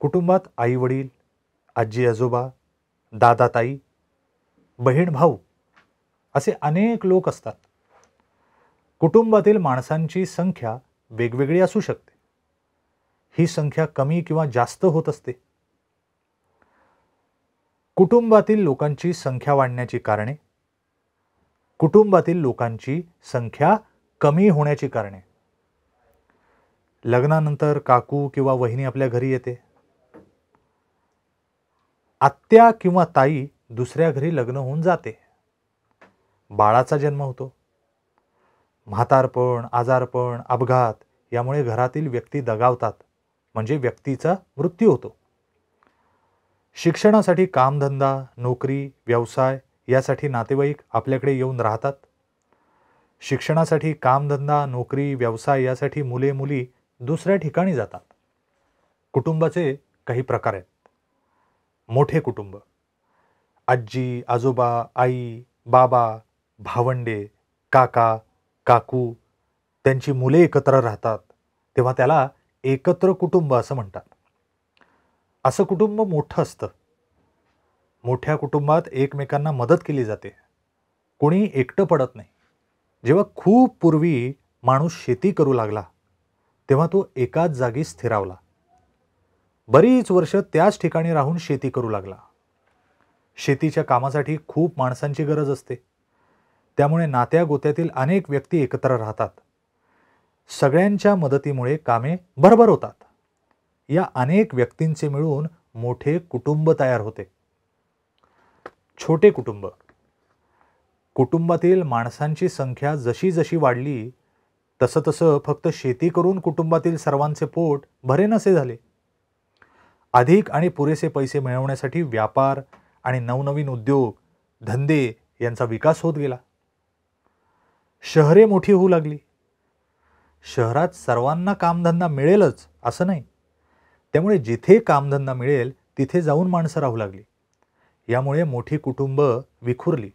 कुटुंबात आई वडील आजी आजोबा दादाताई बहीण भाऊ असे अनेक लोक असतात कुटुंबातील माणसांची संख्या वेगवेगळी असू शकते ही संख्या कमी किंवा जास्त होत असते कुटुंबातील लोकांची संख्या वाढण्याची कारणे कुटुंबातील लोकांची संख्या कमी होण्याची कारणे लग्नानंतर काकू किंवा वहिनी आपल्या घरी येते आत्या किंवा ताई दुसऱ्या घरी लग्न होऊन जाते बाळाचा जन्म होतो म्हातारपण आजारपण अपघात यामुळे घरातील व्यक्ती दगावतात म्हणजे व्यक्तीचा मृत्यू होतो शिक्षणासाठी कामधंदा नोकरी व्यवसाय यासाठी नातेवाईक आपल्याकडे येऊन राहतात शिक्षणासाठी कामधंदा नोकरी व्यवसाय यासाठी मुले मुली दुसऱ्या ठिकाणी जातात कुटुंबाचे काही प्रकार आहेत मोठे कुटुंब आजी आजोबा आई बाबा भावंडे काका काकू त्यांची मुले एकत्र राहतात तेव्हा त्याला एकत्र कुटुंब असं म्हणतात असं कुटुंब मोठं असतं मोठ्या कुटुंबात एकमेकांना मदत केली जाते कोणी एकटं पडत नाही जेव्हा खूप पूर्वी माणूस शेती करू लागला तेव्हा तो एकाच जागी स्थिरावला बरीच वर्ष त्याच ठिकाणी राहून शेती करू लागला शेतीच्या कामासाठी खूप माणसांची गरज असते त्यामुळे नात्या गोत्यातील अनेक व्यक्ती एकत्र राहतात सगळ्यांच्या मदतीमुळे कामे भरभर होतात या अनेक व्यक्तींचे मिळून मोठे कुटुंब तयार होते छोटे कुटुंब कुटुंबातील माणसांची संख्या जशी जशी वाढली तसं तसं फक्त शेती करून कुटुंबातील सर्वांचे पोट भरे नसे झाले अधिक आणि पुरेसे पैसे मिळवण्यासाठी व्यापार आणि नवनवीन उद्योग धंदे यांचा विकास होत गेला शहरे मोठी होऊ लागली शहरात सर्वांना कामधंदा मिळेलच असं नाही त्यामुळे जिथे कामधंदा मिळेल तिथे जाऊन माणसं राहू लागली यामुळे मोठी कुटुंब विखुरली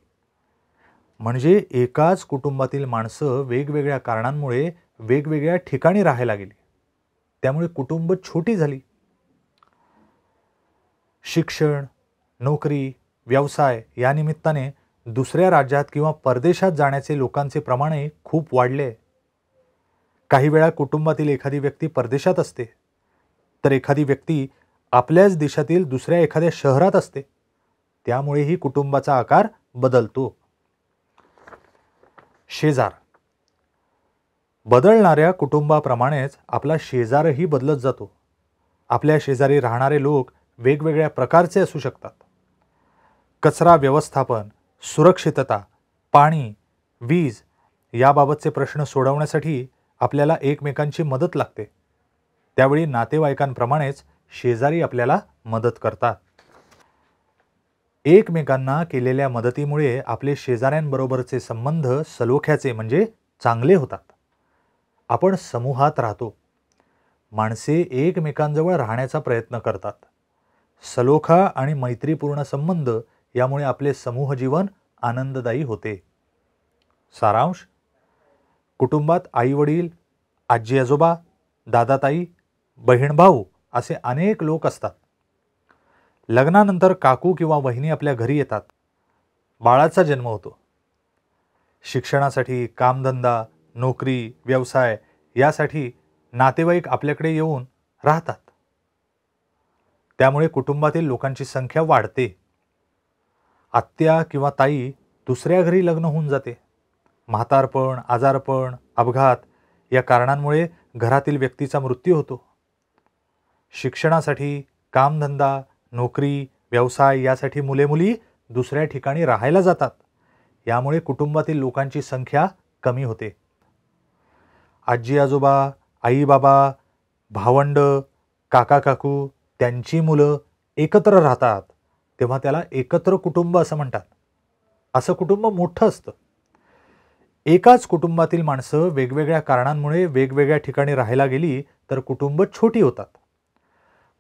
म्हणजे एकाच कुटुंबातील माणसं वेगवेगळ्या कारणांमुळे वेगवेगळ्या ठिकाणी राहायला गेली त्यामुळे कुटुंब छोटी झाली शिक्षण नोकरी व्यवसाय या निमित्ताने दुसऱ्या राज्यात किंवा परदेशात जाण्याचे लोकांचे प्रमाणही खूप वाढले काही वेळा कुटुंबातील एखादी व्यक्ती परदेशात असते तर एखादी व्यक्ती आपल्याच देशातील दुसऱ्या एखाद्या शहरात असते त्यामुळेही कुटुंबाचा आकार बदलतो शेजार बदलणाऱ्या कुटुंबाप्रमाणेच आपला शेजारही बदलत जातो आपल्या शेजारी राहणारे लोक वेगवेगळ्या प्रकारचे असू शकतात कचरा व्यवस्थापन सुरक्षितता पाणी वीज याबाबतचे प्रश्न सोडवण्यासाठी आपल्याला एकमेकांची मदत लागते त्यावेळी नातेवाईकांप्रमाणेच शेजारी आपल्याला मदत करतात एकमेकांना केलेल्या मदतीमुळे आपले शेजाऱ्यांबरोबरचे संबंध सलोख्याचे म्हणजे चांगले होतात आपण समूहात राहतो माणसे एकमेकांजवळ राहण्याचा प्रयत्न करतात सलोखा आणि मैत्रीपूर्ण संबंध यामुळे आपले समूहजीवन आनंददायी होते सारांश कुटुंबात आईवडील आजी आजोबा दादाताई बहीण भाऊ असे अनेक लोक असतात लग्नानंतर काकू किंवा वहिनी आपल्या घरी येतात बाळाचा जन्म होतो शिक्षणासाठी कामधंदा नोकरी व्यवसाय यासाठी नातेवाईक आपल्याकडे येऊन राहतात त्यामुळे कुटुंबातील लोकांची संख्या वाढते आत्या किंवा ताई दुसऱ्या घरी लग्न होऊन जाते म्हातारपण आजारपण अपघात या कारणांमुळे घरातील व्यक्तीचा मृत्यू होतो शिक्षणासाठी कामधंदा नोकरी व्यवसाय यासाठी मुले मुली दुसऱ्या ठिकाणी राहायला जातात यामुळे कुटुंबातील लोकांची संख्या कमी होते आजी आजोबा आई बाबा भावंड काका काकू त्यांची मुलं एकत्र राहतात तेव्हा त्याला एकत्र कुटुंब असं म्हणतात असं कुटुंब मोठं असतं एकाच कुटुंबातील माणसं वेगवेगळ्या कारणांमुळे वेगवेगळ्या ठिकाणी राहायला गेली तर कुटुंब छोटी होतात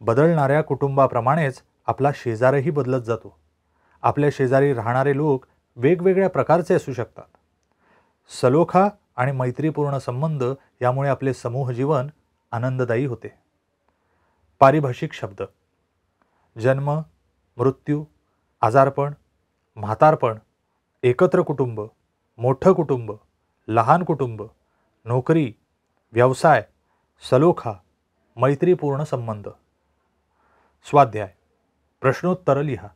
बदलणाऱ्या कुटुंबाप्रमाणेच आपला शेजारही बदलत जातो आपल्या शेजारी राहणारे लोक वेगवेगळ्या प्रकारचे असू शकतात सलोखा आणि मैत्रीपूर्ण संबंध यामुळे आपले समूह जीवन आनंददायी होते पारिभाषिक शब्द जन्म मृत्यू आजारपण म्हातारपण एकत्र कुटुंब मोठं कुटुंब लहान कुटुंब नोकरी व्यवसाय सलोखा मैत्रीपूर्ण संबंध स्वाध्याय प्रश्नोत्तर लिहा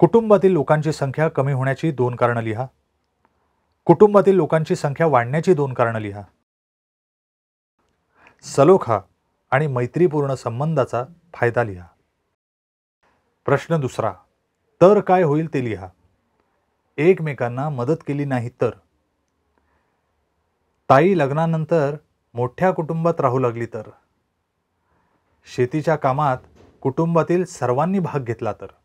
कुटुंबातील लोकांची संख्या कमी होण्याची दोन कारणं लिहा कुटुंबातील लोकांची संख्या वाढण्याची दोन कारणं लिहा सलोखा आणि मैत्रीपूर्ण संबंधाचा फायदा लिहा प्रश्न दुसरा तर काय होईल ते लिहा एकमेकांना मदत केली नाही तर ताई लग्नानंतर मोठ्या कुटुंबात राहू लागली तर शेतीच्या कामात कुटुंबातील सर्वांनी भाग घेतला तर